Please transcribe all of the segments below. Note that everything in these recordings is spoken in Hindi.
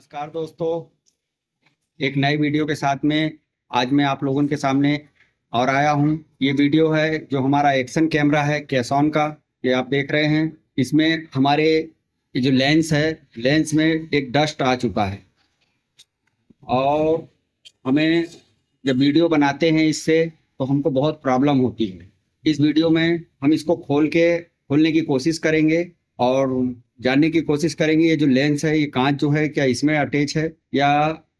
नमस्कार दोस्तों एक नए वीडियो के साथ में आज मैं आप लोगों के सामने और आया हूं ये वीडियो है जो हमारा एक्शन कैमरा है कैसॉन का ये आप देख रहे हैं इसमें हमारे ये जो लेंस है लेंस में एक डस्ट आ चुका है और हमें जब वीडियो बनाते हैं इससे तो हमको बहुत प्रॉब्लम होती है इस वीडियो में हम इसको खोल के खोलने की कोशिश करेंगे और जानने की कोशिश करेंगे ये जो लेंस है ये कांच जो है क्या इसमें अटैच है या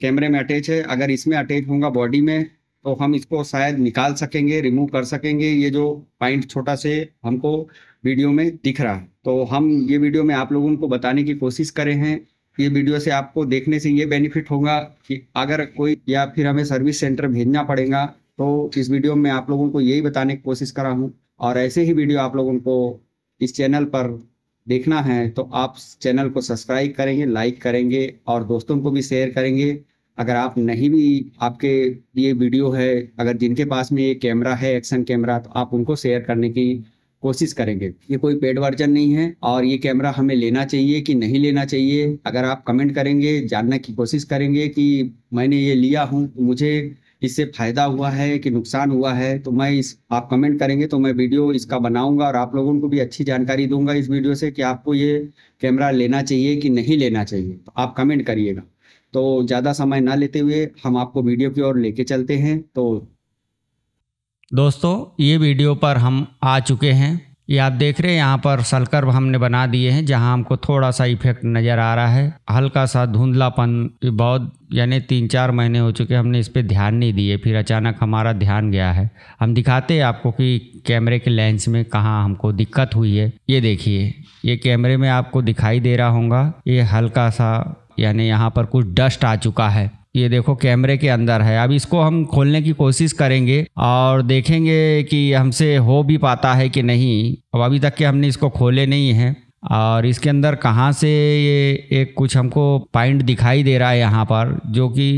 कैमरे में अटैच है अगर इसमें अटैच होगा बॉडी में तो हम इसको शायद निकाल सकेंगे रिमूव कर सकेंगे ये जो पॉइंट छोटा से हमको वीडियो में दिख रहा है तो हम ये वीडियो में आप लोगों को बताने की कोशिश करें हैं ये वीडियो से आपको देखने से ये बेनिफिट होगा कि अगर कोई या फिर हमें सर्विस सेंटर भेजना पड़ेगा तो इस वीडियो में आप लोगों को यही बताने की कोशिश करा हूँ और ऐसे ही वीडियो आप लोगों को इस चैनल पर देखना है तो आप चैनल को सब्सक्राइब करेंगे लाइक करेंगे और दोस्तों को भी शेयर करेंगे अगर आप नहीं भी आपके ये वीडियो है अगर जिनके पास में ये कैमरा है एक्शन कैमरा तो आप उनको शेयर करने की कोशिश करेंगे ये कोई पेड वर्जन नहीं है और ये कैमरा हमें लेना चाहिए कि नहीं लेना चाहिए अगर आप कमेंट करेंगे जानने की कोशिश करेंगे कि मैंने ये लिया हूँ तो मुझे इससे फ़ायदा हुआ है कि नुकसान हुआ है तो मैं इस आप कमेंट करेंगे तो मैं वीडियो इसका बनाऊंगा और आप लोगों को भी अच्छी जानकारी दूंगा इस वीडियो से कि आपको ये कैमरा लेना चाहिए कि नहीं लेना चाहिए तो आप कमेंट करिएगा तो ज़्यादा समय ना लेते हुए हम आपको वीडियो की ओर लेके चलते हैं तो दोस्तों ये वीडियो पर हम आ चुके हैं ये आप देख रहे हैं यहाँ पर सलकर हमने बना दिए हैं जहाँ हमको थोड़ा सा इफेक्ट नज़र आ रहा है हल्का सा धुंधलापन बहुत यानी तीन चार महीने हो चुके हमने इस पर ध्यान नहीं दिए फिर अचानक हमारा ध्यान गया है हम दिखाते हैं आपको कि कैमरे के लेंस में कहाँ हमको दिक्कत हुई है ये देखिए ये कैमरे में आपको दिखाई दे रहा होगा ये हल्का सा यानी यहाँ पर कुछ डस्ट आ चुका है ये देखो कैमरे के अंदर है अब इसको हम खोलने की कोशिश करेंगे और देखेंगे कि हमसे हो भी पाता है कि नहीं अब अभी तक के हमने इसको खोले नहीं हैं और इसके अंदर कहाँ से ये एक कुछ हमको पॉइंट दिखाई दे रहा है यहाँ पर जो कि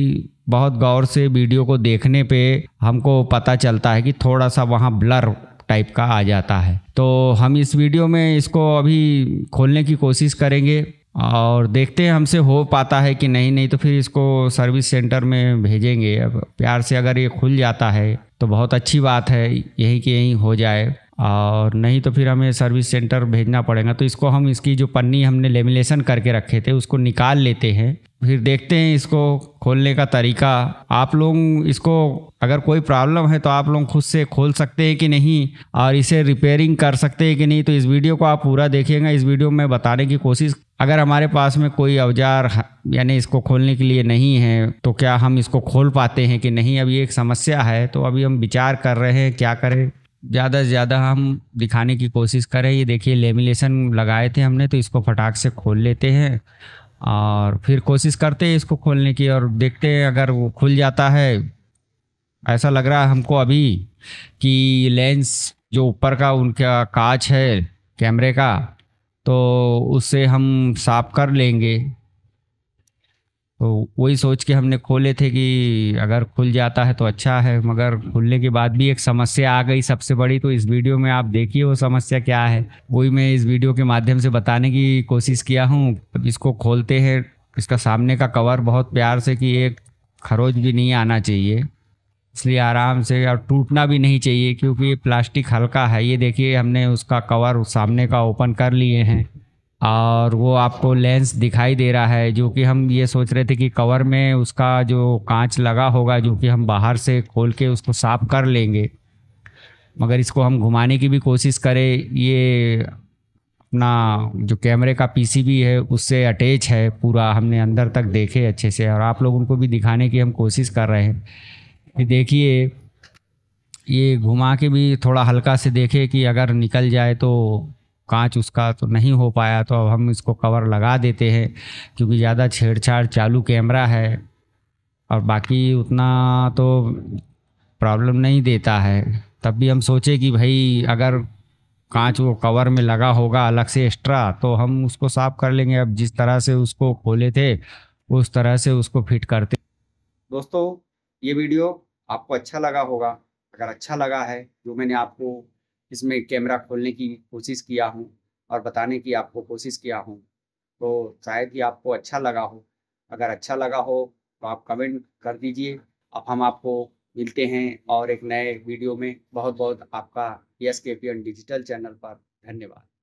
बहुत गौर से वीडियो को देखने पे हमको पता चलता है कि थोड़ा सा वहाँ ब्लर टाइप का आ जाता है तो हम इस वीडियो में इसको अभी खोलने की कोशिश करेंगे और देखते हैं हमसे हो पाता है कि नहीं नहीं तो फिर इसको सर्विस सेंटर में भेजेंगे अब प्यार से अगर ये खुल जाता है तो बहुत अच्छी बात है यहीं कि यहीं हो जाए और नहीं तो फिर हमें सर्विस सेंटर भेजना पड़ेगा तो इसको हम इसकी जो पन्नी हमने लेमिनेशन करके रखे थे उसको निकाल लेते हैं फिर देखते हैं इसको खोलने का तरीका आप लोग इसको अगर कोई प्रॉब्लम है तो आप लोग खुद से खोल सकते हैं कि नहीं और इसे रिपेयरिंग कर सकते हैं कि नहीं तो इस वीडियो को आप पूरा देखिएगा इस वीडियो में बताने की कोशिश अगर हमारे पास में कोई औजार यानी इसको खोलने के लिए नहीं है तो क्या हम इसको खोल पाते हैं कि नहीं अभी एक समस्या है तो अभी हम विचार कर रहे हैं क्या करें ज़्यादा से ज़्यादा हम दिखाने की कोशिश करें ये देखिए लेमिनेशन लगाए थे हमने तो इसको फटाक से खोल लेते हैं और फिर कोशिश करते हैं इसको खोलने की और देखते हैं अगर वो खुल जाता है ऐसा लग रहा है हमको अभी कि लेंस जो ऊपर का उनका कांच है कैमरे का तो उससे हम साफ कर लेंगे तो वही सोच के हमने खोले थे कि अगर खुल जाता है तो अच्छा है मगर खुलने के बाद भी एक समस्या आ गई सबसे बड़ी तो इस वीडियो में आप देखिए वो समस्या क्या है वही मैं इस वीडियो के माध्यम से बताने की कोशिश किया हूँ इसको खोलते हैं इसका सामने का कवर बहुत प्यार से कि एक खरोच भी नहीं आना चाहिए इसलिए आराम से और टूटना भी नहीं चाहिए क्योंकि प्लास्टिक हल्का है ये देखिए हमने उसका कवर सामने का ओपन कर लिए हैं और वो आपको लेंस दिखाई दे रहा है जो कि हम ये सोच रहे थे कि कवर में उसका जो कांच लगा होगा जो कि हम बाहर से खोल के उसको साफ कर लेंगे मगर इसको हम घुमाने की भी कोशिश करें ये अपना जो कैमरे का पीसीबी है उससे अटैच है पूरा हमने अंदर तक देखे अच्छे से और आप लोगों को भी दिखाने की हम कोशिश कर रहे हैं कि देखिए ये घुमा के भी थोड़ा हल्का से देखे कि अगर निकल जाए तो कांच उसका तो नहीं हो पाया तो अब हम इसको कवर लगा देते हैं क्योंकि ज़्यादा छेड़छाड़ चालू कैमरा है और बाकी उतना तो प्रॉब्लम नहीं देता है तब भी हम सोचे कि भाई अगर कांच वो कवर में लगा होगा अलग से एक्स्ट्रा तो हम उसको साफ़ कर लेंगे अब जिस तरह से उसको खोले थे उस तरह से उसको फिट करते दोस्तों ये वीडियो आपको अच्छा लगा होगा अगर अच्छा लगा है जो मैंने आपको इसमें कैमरा खोलने की कोशिश किया हूँ और बताने की आपको कोशिश किया हूँ तो शायद ही आपको अच्छा लगा हो अगर अच्छा लगा हो तो आप कमेंट कर दीजिए अब हम आपको मिलते हैं और एक नए वीडियो में बहुत बहुत आपका यस के डिजिटल चैनल पर धन्यवाद